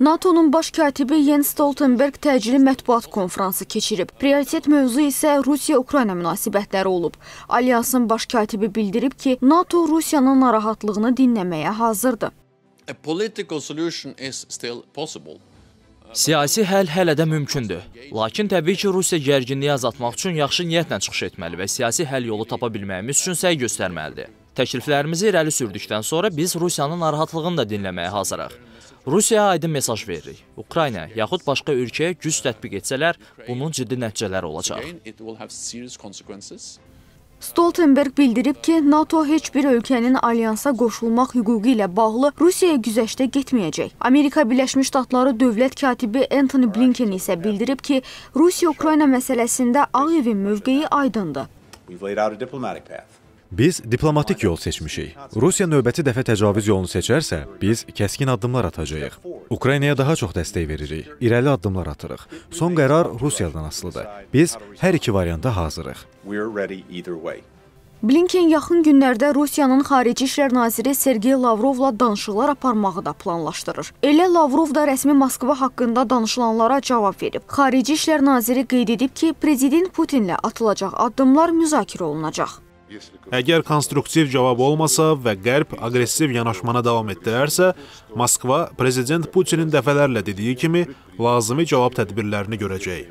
NATO-nun baş katibi Jens Stoltenberg təcili mətbuat konfransı keçirib. Prioritet mövzu isə Rusiya-Ukrayna münasibətləri olub. Alyansın baş katibi bildirib ki, NATO Rusiyanın narahatlığını dinləməyə hazırdır. A political solution is still possible. Siyasi həll hələ də mümkündür. Lakin təbii ki, Rusiya gərginliyi azaltmaq üçün yaxşı niyyətlə çıxış etməli və siyasi həll yolu tapa bilməyimiz üçün səy göstərməlidir. Təkliflərimizi irəli sürdükdən sonra biz Rusiyanın narahatlığını da dinləməyə hazırıq. Rusiyaya aydın mesaj veririk. Ukrayna yaxud başqa ölkəyə güc tətbiq etsələr, bunun ciddi nəticələri olacaq. Stoltenberg bildirib ki, NATO heç bir ölkənin alyansa qoşulmaq hüququ ilə bağlı Rusiyaya güzəştə getməyəcək. Amerika Birləşmiş Ştatları dövlət katibi Anthony Blinken isə bildirib ki, Rusiya-Ukrayna məsələsində Ağ evin mövqeyi aydındır. We've laid out a diplomatic path. Biz diplomatik yol seçmişik. Rusiya növbəti dəfə təcavüz yolunu seçərsə, biz kəskin addımlar atacağıq. Ukraynaya daha çox dəstək veririk, irəli addımlar atırıq. Son qərar Rusiyadan asılıdır. Biz hər iki varianta hazırıq. Blinken yaxın günlərdə Rusiyanın Xarici İşlər naziri Sergey Lavrovla danışıqlar aparmağı da planlaşdırır. Elə Lavrov da rəsmi Moskva haqqında danışılanlara cavab verib. Xarici İşlər naziri qeyd edib ki, prezident Putinlə atılacaq addımlar müzakirə olunacaq. Əgər konstruktiv cavab olmasa və Qərb aqressiv yanaşmana davam etdirərsə, Moskva prezident Putinin dəfələrlə dediyi kimi lazımi cavab tədbirlərini görəcək.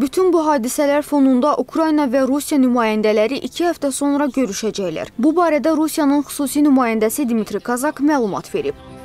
Bütün bu hadisələr fonunda Ukrayna və Rusiya nümayəndələri 2 həftə sonra görüşəcəklər. Bu barədə Rusiyanın xüsusi nümayəndəsi Dmitri Kazak məlumat verib.